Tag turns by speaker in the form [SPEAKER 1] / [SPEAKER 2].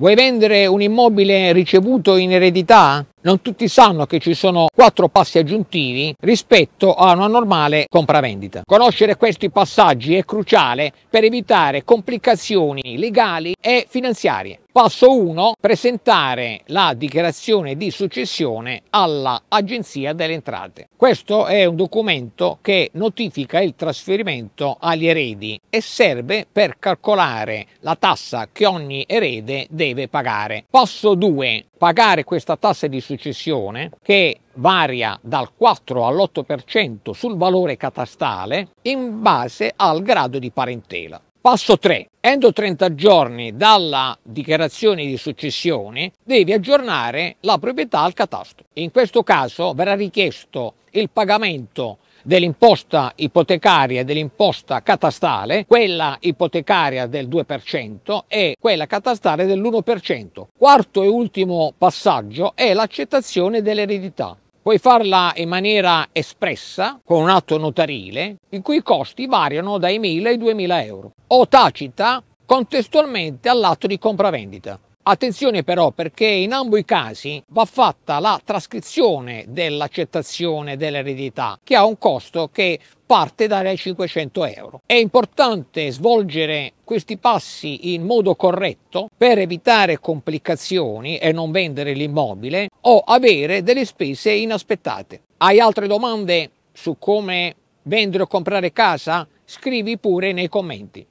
[SPEAKER 1] Vuoi vendere un immobile ricevuto in eredità? non tutti sanno che ci sono quattro passi aggiuntivi rispetto a una normale compravendita. Conoscere questi passaggi è cruciale per evitare complicazioni legali e finanziarie. Passo 1. Presentare la dichiarazione di successione all'Agenzia delle Entrate. Questo è un documento che notifica il trasferimento agli eredi e serve per calcolare la tassa che ogni erede deve pagare. Passo 2. Pagare questa tassa di successione cessione che varia dal 4 all'8% sul valore catastale in base al grado di parentela. Passo 3. Entro 30 giorni dalla dichiarazione di successione devi aggiornare la proprietà al catasto. In questo caso verrà richiesto il pagamento dell'imposta ipotecaria e dell'imposta catastale, quella ipotecaria del 2% e quella catastale dell'1%. Quarto e ultimo passaggio è l'accettazione dell'eredità. Puoi farla in maniera espressa, con un atto notarile, i cui costi variano dai 1.000 ai 2.000 euro, o tacita contestualmente all'atto di compravendita. Attenzione però perché in ambo i casi va fatta la trascrizione dell'accettazione dell'eredità che ha un costo che parte dai 500 euro. È importante svolgere questi passi in modo corretto per evitare complicazioni e non vendere l'immobile o avere delle spese inaspettate. Hai altre domande su come vendere o comprare casa? Scrivi pure nei commenti.